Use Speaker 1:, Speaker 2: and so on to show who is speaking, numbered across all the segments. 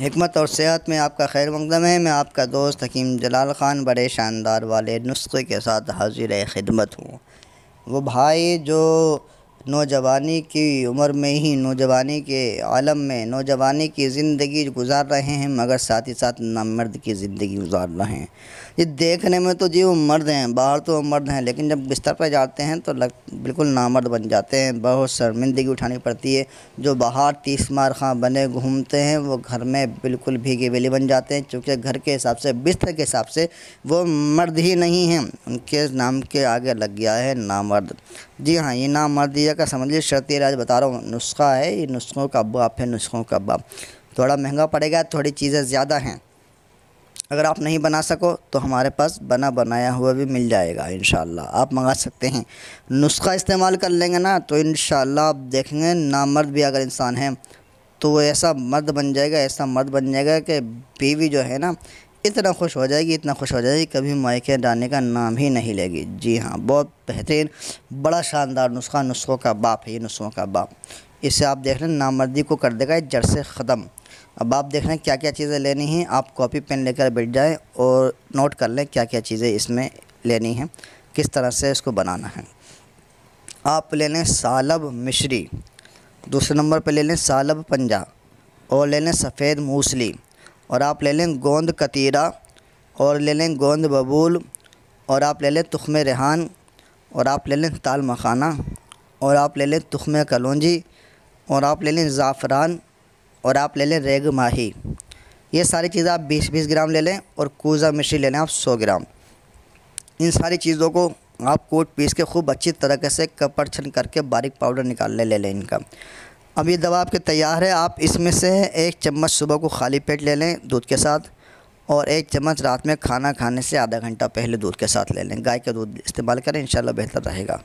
Speaker 1: हमत और सेहत में आपका खैर मकदम है मैं आपका दोस्त हकीम जलाल ख़ान बड़े शानदार वाले नुस्खे के साथ हाजिर खिदमत हूँ वो भाई जो नौजवानी की उम्र में ही नौजवानी के आलम में नौजवानी की ज़िंदगी गुजार रहे हैं मगर साथ ही साथ मर्द की ज़िंदगी गुजार रहे हैं ये देखने में तो जी वो मर्द हैं बाहर तो मर्द हैं लेकिन जब बिस्तर पर जाते हैं तो लग बिल्कुल नामर्द बन जाते हैं बहुत शर्मिंदगी उठानी पड़ती है जो बाहर तीस मार खां बने घूमते हैं वो घर में बिल्कुल भीगे वेले बन जाते हैं चूँकि घर के हिसाब से बिस्तर के हिसाब से वो मर्द ही नहीं हैं उनके नाम के आगे लग गया है नामर्द जी हाँ ये नामर्द एक का समझ लीजिए शर्त ये राज बता रहा हूँ नुस्खा है ये नुस्खों का आप है नुस्खों का अब्बा थोड़ा महंगा पड़ेगा थोड़ी चीज़ें ज़्यादा हैं अगर आप नहीं बना सको तो हमारे पास बना बनाया हुआ भी मिल जाएगा इन आप मंगा सकते हैं नुस्खा इस्तेमाल कर लेंगे ना तो इन आप देखेंगे नामर्द भी अगर इंसान है तो वो ऐसा मर्द बन जाएगा ऐसा मर्द बन जाएगा कि बीवी जो है ना इतना खुश हो जाएगी इतना खुश हो जाएगी कभी मायके डालने का नाम ही नहीं लेगी जी हाँ बहुत बेहतरीन बड़ा शानदार नुस्खा नुस्खों का बाप है ये नुस्खों का बाप इसे आप देख लें नामर्दी को कर देगा जड़ से ख़त्म अब आप देख लें क्या क्या चीज़ें लेनी हैं आप कॉपी पेन लेकर बैठ जाएँ और नोट कर लें क्या क्या चीज़ें इसमें लेनी हैं किस तरह से इसको बनाना है आप ले लें सालब मिश्री दूसरे नंबर पर ले लें सालब पंजा और ले लें सफ़ेद मूसली और आप ले लें गोंद कतीरा और ले लें गोंद बबूल और आप ले लें तुखम रेहान और आप ले लें ताल मखाना और आप ले लें तुखम कलौजी और आप ले लें ज़ाफ़रान और आप ले लें रेग माही ये सारी चीज़ें आप 20-20 ग्राम ले लें और कूज़ा मिश्री ले लें आप 100 ग्राम इन सारी चीज़ों को आप कोट पीस के खूब अच्छी तरीके से कपड़ छन करके बारीक पाउडर निकाल ले लें इनका अब ये दवा आपके तैयार है आप इसमें से एक चम्मच सुबह को खाली पेट ले लें दूध के साथ और एक चम्मच रात में खाना खाने से आधा घंटा पहले दूध के साथ ले लें गाय का दूध इस्तेमाल करें इन बेहतर रहेगा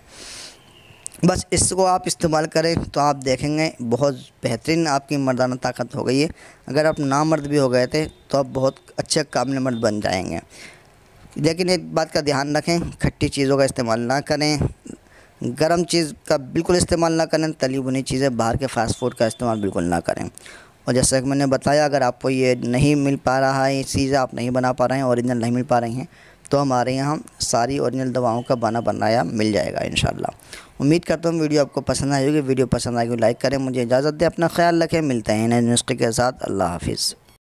Speaker 1: बस इसको आप इस्तेमाल करें तो आप देखेंगे बहुत बेहतरीन आपकी मर्दाना ताकत हो गई है अगर आप ना मर्द भी हो गए थे तो आप बहुत अच्छे काबिल मर्द बन जाएंगे लेकिन एक बात का ध्यान रखें खट्टी चीज़ों का इस्तेमाल ना करें गर्म चीज़ का बिल्कुल इस्तेमाल ना करें तली बुनी चीज़ें बाहर के फास्ट फूड का इस्तेमाल बिल्कुल ना करें और जैसा कि मैंने बताया अगर आपको ये नहीं मिल पा रहा है ये चीज़ें आप नहीं बना पा रहे हैं ओरिजिनल नहीं मिल पा रही हैं तो हमारे यहाँ सारी ओरिजिनल दवाओं का बना बनाया मिल जाएगा इन उम्मीद करता हूँ वीडियो आपको पसंद आएगी वीडियो पसंद आएगी लाइक करें मुझे इजाज़त दें अपना ख्याल रखें मिलते हैं नए नुस्खे के साथ अल्लाह हाफिज़